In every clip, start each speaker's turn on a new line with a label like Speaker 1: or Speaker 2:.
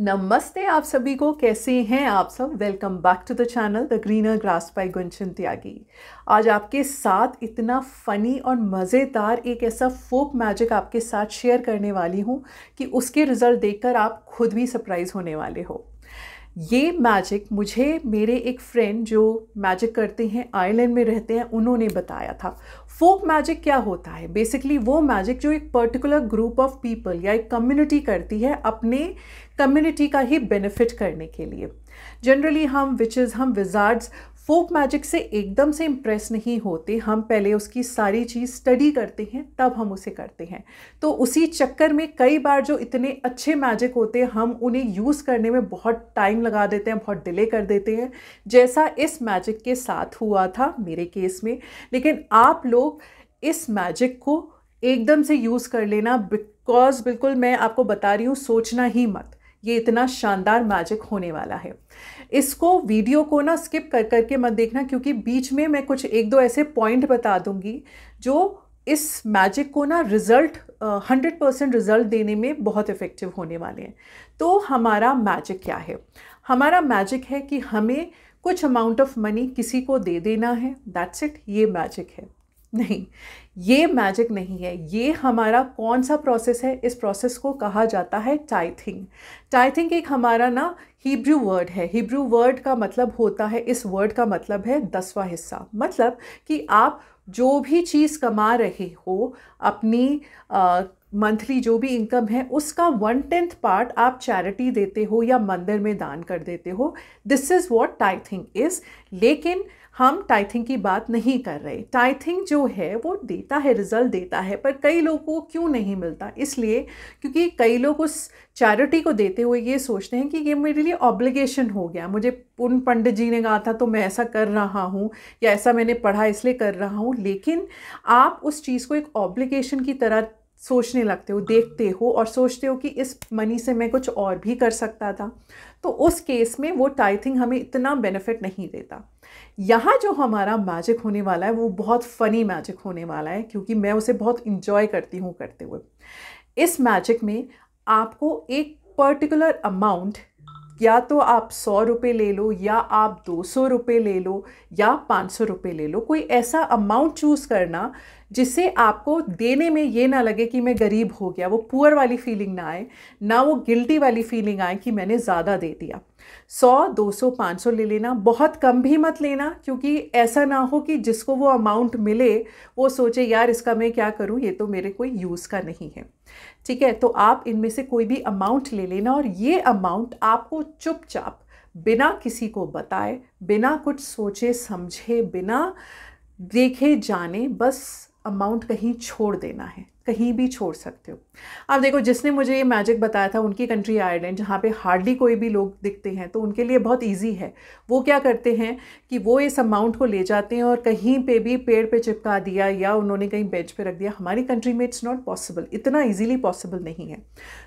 Speaker 1: नमस्ते आप सभी को कैसे हैं आप सब welcome back to the channel the greener grass by Gunjan Tyagi आज आपके साथ इतना फ़नी और मज़ेदार एक ऐसा फोक मैजिक आपके साथ शेयर करने वाली हूँ कि उसके रिज़ल्ट देखकर आप खुद भी सरप्राइज़ होने वाले हो ये मैजिक मुझे मेरे एक फ्रेंड जो मैजिक करते हैं आयरलैंड में रहते हैं उन्होंने बताया था फोक मैजिक क्या होता है बेसिकली वो मैजिक जो एक पर्टिकुलर ग्रुप ऑफ पीपल या एक कम्युनिटी करती है अपने कम्युनिटी का ही बेनिफिट करने के लिए जनरली हम विचेज हम विजार्ड्स फोक मैजिक से एकदम से इम्प्रेस नहीं होते हम पहले उसकी सारी चीज़ स्टडी करते हैं तब हम उसे करते हैं तो उसी चक्कर में कई बार जो इतने अच्छे मैजिक होते हैं हम उन्हें यूज़ करने में बहुत टाइम लगा देते हैं बहुत डिले कर देते हैं जैसा इस मैजिक के साथ हुआ था मेरे केस में लेकिन आप लोग इस मैजिक को एकदम से यूज़ कर लेना बिकॉज बिल्कुल मैं आपको बता रही हूँ सोचना ही मत ये इतना शानदार मैजिक होने वाला है इसको वीडियो को ना स्किप कर करके मत देखना क्योंकि बीच में मैं कुछ एक दो ऐसे पॉइंट बता दूंगी जो इस मैजिक को ना रिज़ल्ट हंड्रेड परसेंट रिज़ल्ट देने में बहुत इफ़ेक्टिव होने वाले हैं तो हमारा मैजिक क्या है हमारा मैजिक है कि हमें कुछ अमाउंट ऑफ मनी किसी को दे देना है दैट्स इट ये मैजिक है नहीं ये मैजिक नहीं है ये हमारा कौन सा प्रोसेस है इस प्रोसेस को कहा जाता है टाइथिंग टाइथिंग एक हमारा ना हिब्रू वर्ड है हिब्रू वर्ड का मतलब होता है इस वर्ड का मतलब है दसवां हिस्सा मतलब कि आप जो भी चीज़ कमा रहे हो अपनी आ, मंथली जो भी इनकम है उसका वन टेंथ पार्ट आप चैरिटी देते हो या मंदिर में दान कर देते हो this is what tithing is लेकिन हम टाइथिंग की बात नहीं कर रहे टाइथिंग जो है वो देता है रिजल्ट देता है पर कई लोगों को क्यों नहीं मिलता इसलिए क्योंकि कई लोग उस चैरिटी को देते हुए ये सोचते हैं कि ये मेरे लिए ऑब्लिगेशन हो गया मुझे पूर्ण पंडित जी ने कहा था तो मैं ऐसा कर रहा हूँ या ऐसा मैंने पढ़ा इसलिए कर रहा हूँ लेकिन आप उस चीज़ को एक ऑब्लिगेशन की तरह सोचने लगते हो देखते हो और सोचते हो कि इस मनी से मैं कुछ और भी कर सकता था तो उस केस में वो टाइथिंग हमें इतना बेनिफिट नहीं देता यहाँ जो हमारा मैजिक होने वाला है वो बहुत फ़नी मैजिक होने वाला है क्योंकि मैं उसे बहुत इन्जॉय करती हूँ करते हुए इस मैजिक में आपको एक पर्टिकुलर अमाउंट या तो आप सौ रुपये ले लो या आप दो सौ रुपये ले लो या पाँच सौ रुपये ले लो कोई ऐसा अमाउंट चूज़ करना जिससे आपको देने में ये ना लगे कि मैं गरीब हो गया वो पुअर वाली फीलिंग ना आए ना वो गिल्टी वाली फीलिंग आए कि मैंने ज़्यादा दे दिया सौ दो सौ पाँच सौ ले लेना बहुत कम भी मत लेना क्योंकि ऐसा ना हो कि जिसको वो अमाउंट मिले वो सोचे यार इसका मैं क्या करूँ ये तो मेरे कोई यूज़ का नहीं है ठीक है तो आप इनमें से कोई भी अमाउंट ले लेना और ये अमाउंट आपको चुपचाप बिना किसी को बताए बिना कुछ सोचे समझे बिना देखे जाने बस अमाउंट कहीं छोड़ देना है कहीं भी छोड़ सकते हो आप देखो जिसने मुझे ये मैजिक बताया था उनकी कंट्री आयरलैंड जहाँ पे हार्डली कोई भी लोग दिखते हैं तो उनके लिए बहुत इजी है वो क्या करते हैं कि वो इस अमाउंट को ले जाते हैं और कहीं पे भी पेड़ पे चिपका दिया या उन्होंने कहीं बेंच पे रख दिया हमारी कंट्री में इट्स नॉट पॉसिबल इतना ईजीली पॉसिबल नहीं है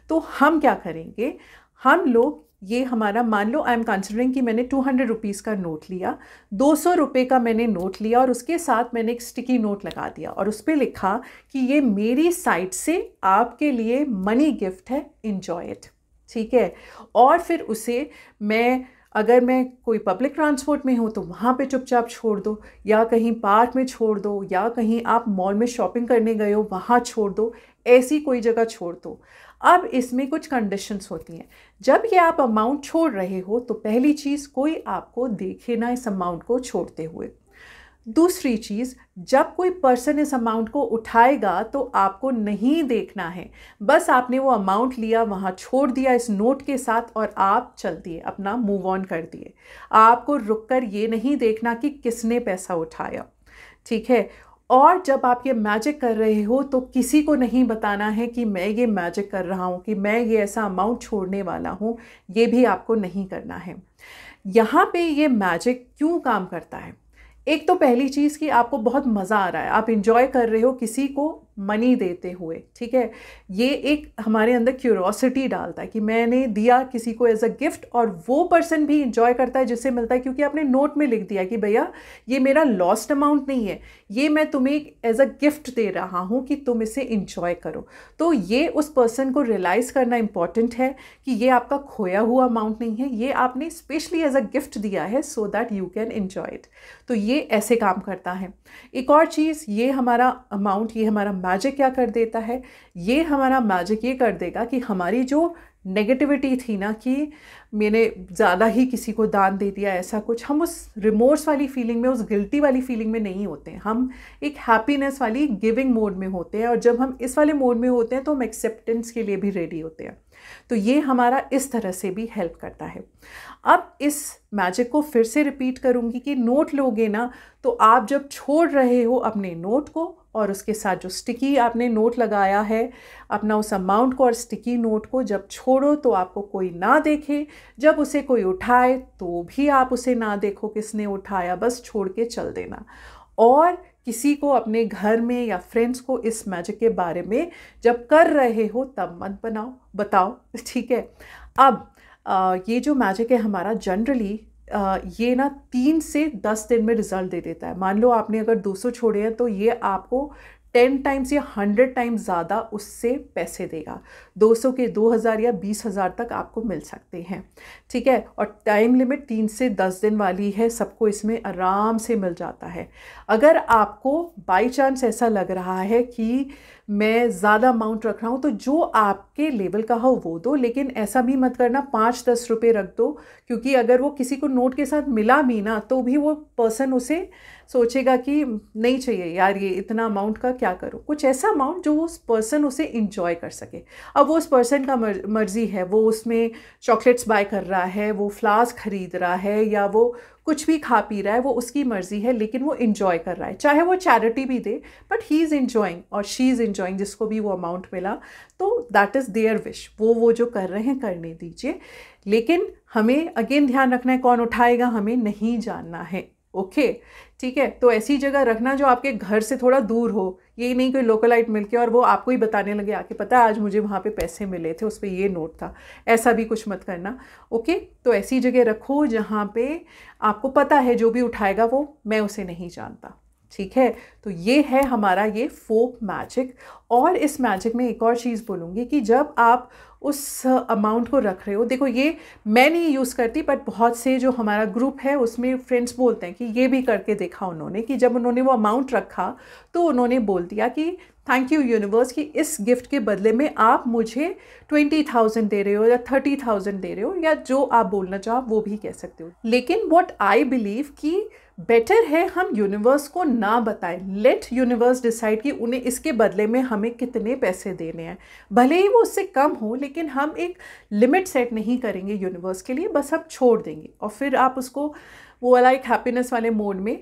Speaker 1: तो हम क्या करेंगे हम लोग ये हमारा मान लो आई एम कंसिडरिंग कि मैंने टू हंड्रेड रुपीज़ का नोट लिया दो सौ रुपये का मैंने नोट लिया और उसके साथ मैंने एक स्टिकी नोट लगा दिया और उस पर लिखा कि ये मेरी साइट से आपके लिए मनी गिफ्ट है इन्जॉय इट ठीक है और फिर उसे मैं अगर मैं कोई पब्लिक ट्रांसपोर्ट में हूँ तो वहाँ पे चुपचाप छोड़ दो या कहीं पार्क में छोड़ दो या कहीं आप मॉल में शॉपिंग करने गए हो वहाँ छोड़ दो ऐसी कोई जगह छोड़ दो अब इसमें कुछ कंडीशंस होती हैं जब ये आप अमाउंट छोड़ रहे हो तो पहली चीज़ कोई आपको देखे ना इस अमाउंट को छोड़ते हुए दूसरी चीज़ जब कोई पर्सन इस अमाउंट को उठाएगा तो आपको नहीं देखना है बस आपने वो अमाउंट लिया वहाँ छोड़ दिया इस नोट के साथ और आप चल दिए अपना मूव ऑन कर दिए आपको रुक कर ये नहीं देखना कि किसने पैसा उठाया ठीक है और जब आप ये मैजिक कर रहे हो तो किसी को नहीं बताना है कि मैं ये मैजिक कर रहा हूँ कि मैं ये ऐसा अमाउंट छोड़ने वाला हूँ ये भी आपको नहीं करना है यहाँ पे ये मैजिक क्यों काम करता है एक तो पहली चीज़ कि आपको बहुत मज़ा आ रहा है आप इन्जॉय कर रहे हो किसी को मनी देते हुए ठीक है ये एक हमारे अंदर क्यूरोसिटी डालता है कि मैंने दिया किसी को एज अ गिफ्ट और वो पर्सन भी इंजॉय करता है जिससे मिलता है क्योंकि आपने नोट में लिख दिया कि भैया ये मेरा लॉस्ट अमाउंट नहीं है ये मैं तुम्हें एज अ गिफ्ट दे रहा हूँ कि तुम इसे इंजॉय करो तो ये उस पर्सन को रियलाइज़ करना इम्पॉर्टेंट है कि ये आपका खोया हुआ अमाउंट नहीं है ये आपने स्पेशली एज अ गिफ्ट दिया है so that you can enjoy it तो ये ऐसे काम करता है एक और चीज़ ये हमारा अमाउंट ये हमारा मैजिक क्या कर देता है ये हमारा मैजिक ये कर देगा कि हमारी जो नेगेटिविटी थी ना कि मैंने ज़्यादा ही किसी को दान दे दिया ऐसा कुछ हम उस रिमोर्स वाली फीलिंग में उस गिल्टी वाली फीलिंग में नहीं होते हैं हम एक हैप्पीनेस वाली गिविंग मोड में होते हैं और जब हम इस वाले मोड में होते हैं तो हम एक्सेप्टेंस के लिए भी रेडी होते हैं तो ये हमारा इस तरह से भी हेल्प करता है अब इस मैजिक को फिर से रिपीट करूँगी कि नोट लोगे ना तो आप जब छोड़ रहे हो अपने नोट को और उसके साथ जो स्टिकी आपने नोट लगाया है अपना उस अमाउंट को और स्टिकी नोट को जब छोड़ो तो आपको कोई ना देखे जब उसे कोई उठाए तो भी आप उसे ना देखो किसने उठाया बस छोड़ के चल देना और किसी को अपने घर में या फ्रेंड्स को इस मैजिक के बारे में जब कर रहे हो तब मत बनाओ बताओ ठीक है अब आ, ये जो मैजिक है हमारा जनरली ये ना तीन से दस दिन में रिज़ल्ट दे देता है मान लो आपने अगर 200 छोड़े हैं तो ये आपको टेन टाइम्स या हंड्रेड टाइम्स ज़्यादा उससे पैसे देगा दो सौ के दो हज़ार या बीस हज़ार तक आपको मिल सकते हैं ठीक है और टाइम लिमिट तीन से दस दिन वाली है सबको इसमें आराम से मिल जाता है अगर आपको बाई चांस ऐसा लग रहा है कि मैं ज़्यादा अमाउंट रख रहा हूँ तो जो आपके लेवल का हो वो दो लेकिन ऐसा भी मत करना पाँच दस रुपये रख दो क्योंकि अगर वो किसी को नोट के साथ मिला भी ना तो भी वो पर्सन उसे सोचेगा कि नहीं चाहिए यार ये इतना अमाउंट का क्या करो कुछ ऐसा अमाउंट जो उस पर्सन उसे इंजॉय कर सके अब वो उस पर्सन का मर्ज़ी है वो उसमें चॉकलेट्स बाय कर रहा है वो फ्लास्क ख़रीद रहा है या वो कुछ भी खा पी रहा है वो उसकी मर्ज़ी है लेकिन वो इन्जॉय कर रहा है चाहे वो चैरिटी भी दे बट ही इज़ इन्जॉइंग और शी इज़ इन्जॉइंग जिसको भी वो अमाउंट मिला तो दैट इज़ देयर विश वो वो जो कर रहे हैं करने दीजिए लेकिन हमें अगेन ध्यान रखना है कौन उठाएगा हमें नहीं जानना है ओके ठीक है तो ऐसी जगह रखना जो आपके घर से थोड़ा दूर हो ये नहीं कोई लोकलाइट मिल के और वो आपको ही बताने लगे आके पता है आज मुझे वहाँ पे पैसे मिले थे उस पर ये नोट था ऐसा भी कुछ मत करना ओके तो ऐसी जगह रखो जहाँ पे आपको पता है जो भी उठाएगा वो मैं उसे नहीं जानता ठीक है तो ये है हमारा ये फोक मैजिक और इस मैजिक में एक और चीज़ बोलूँगी कि जब आप उस अमाउंट को रख रहे हो देखो ये मैं नहीं यूज़ करती बट बहुत से जो हमारा ग्रुप है उसमें फ्रेंड्स बोलते हैं कि ये भी करके देखा उन्होंने कि जब उन्होंने वो अमाउंट रखा तो उन्होंने बोल दिया कि थैंक यू यूनिवर्स कि इस गिफ्ट के बदले में आप मुझे ट्वेंटी थाउजेंड दे रहे हो या थर्टी थाउजेंड दे रहे हो या जो आप बोलना चाहो वो भी कह सकते हो लेकिन वॉट आई बिलीव कि बेटर है हम यूनिवर्स को ना बताएं लेट यूनिवर्स डिसाइड कि उन्हें इसके बदले में हमें कितने पैसे देने हैं भले ही वो उससे कम हो लेकिन हम एक लिमिट सेट नहीं करेंगे यूनिवर्स के लिए बस हम छोड़ देंगे और फिर आप उसको वो वाला एक हैप्पीनेस वाले मोड में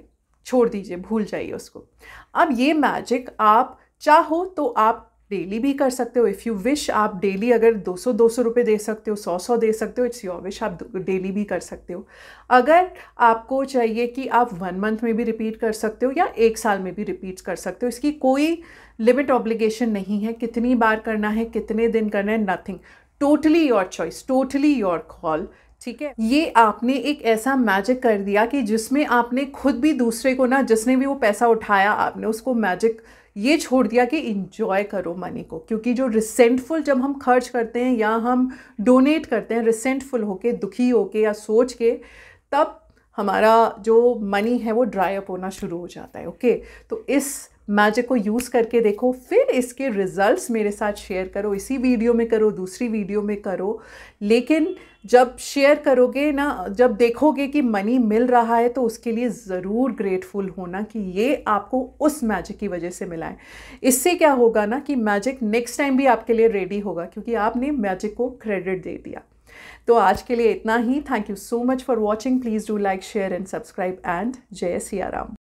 Speaker 1: छोड़ दीजिए भूल जाइए उसको अब ये मैजिक आप चाहो तो आप डेली भी कर सकते हो इफ़ यू विश आप डेली अगर 200 200 रुपए दे सकते हो 100 100 दे सकते हो इट्स योर विश आप डेली भी कर सकते हो अगर आपको चाहिए कि आप वन मंथ में भी रिपीट कर सकते हो या एक साल में भी रिपीट कर सकते हो इसकी कोई लिमिट ऑब्लिगेशन नहीं है कितनी बार करना है कितने दिन करना है nothing totally your choice totally your call ठीक है ये आपने एक ऐसा मैजिक कर दिया कि जिसमें आपने खुद भी दूसरे को ना जिसने भी वो पैसा उठाया आपने उसको मैजिक ये छोड़ दिया कि इन्जॉय करो मनी को क्योंकि जो रिसेंटफुल जब हम खर्च करते हैं या हम डोनेट करते हैं रिसेंटफुल होके दुखी होके या सोच के तब हमारा जो मनी है वो ड्राई अप होना शुरू हो जाता है ओके तो इस मैजिक को यूज़ करके देखो फिर इसके रिज़ल्ट्स मेरे साथ शेयर करो इसी वीडियो में करो दूसरी वीडियो में करो लेकिन जब शेयर करोगे ना जब देखोगे कि मनी मिल रहा है तो उसके लिए ज़रूर ग्रेटफुल होना कि ये आपको उस मैजिक की वजह से मिला है इससे क्या होगा ना कि मैजिक नेक्स्ट टाइम भी आपके लिए रेडी होगा क्योंकि आपने मैजिक को क्रेडिट दे दिया तो आज के लिए इतना ही thank you so much for watching please do like share and subscribe and जय सियाराम